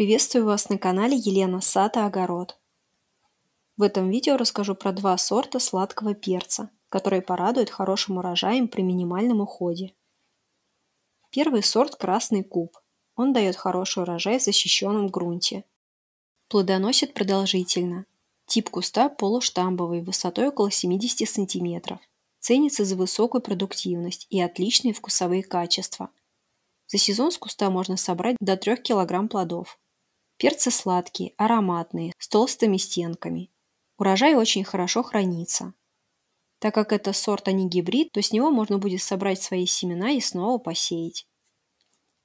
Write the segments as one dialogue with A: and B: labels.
A: Приветствую вас на канале Елена Сата Огород. В этом видео расскажу про два сорта сладкого перца, которые порадуют хорошим урожаем при минимальном уходе. Первый сорт – красный куб. Он дает хороший урожай в защищенном грунте. Плодоносит продолжительно. Тип куста полуштамбовый, высотой около 70 см. Ценится за высокую продуктивность и отличные вкусовые качества. За сезон с куста можно собрать до 3 кг плодов. Перцы сладкие, ароматные, с толстыми стенками. Урожай очень хорошо хранится. Так как это сорт, а не гибрид, то с него можно будет собрать свои семена и снова посеять.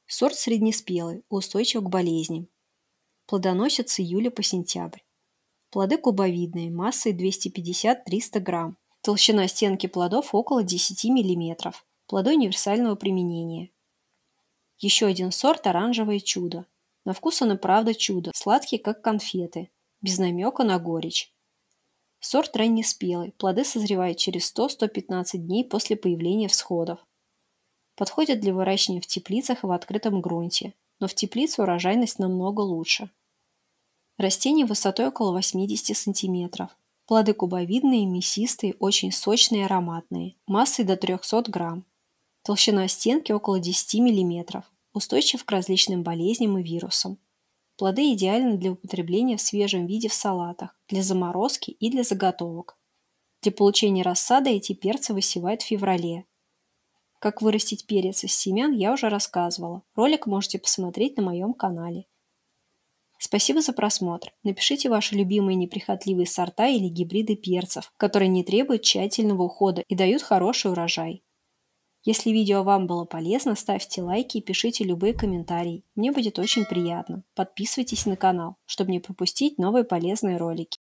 A: Сорт среднеспелый, устойчив к болезням. Плодоносит с июля по сентябрь. Плоды кубовидные, массой 250-300 грамм. Толщина стенки плодов около 10 мм. Плоды универсального применения. Еще один сорт – оранжевое чудо. На вкус он и правда чудо, сладкий, как конфеты, без намека на горечь. Сорт раннеспелый, плоды созревают через 100-115 дней после появления всходов. Подходят для выращивания в теплицах и в открытом грунте, но в теплице урожайность намного лучше. Растение высотой около 80 см. Плоды кубовидные, мясистые, очень сочные и ароматные, массой до 300 грамм. Толщина стенки около 10 мм устойчив к различным болезням и вирусам. Плоды идеальны для употребления в свежем виде в салатах, для заморозки и для заготовок. Для получения рассады эти перцы высевают в феврале. Как вырастить перец из семян, я уже рассказывала. Ролик можете посмотреть на моем канале. Спасибо за просмотр. Напишите ваши любимые неприхотливые сорта или гибриды перцев, которые не требуют тщательного ухода и дают хороший урожай. Если видео вам было полезно, ставьте лайки и пишите любые комментарии. Мне будет очень приятно. Подписывайтесь на канал, чтобы не пропустить новые полезные ролики.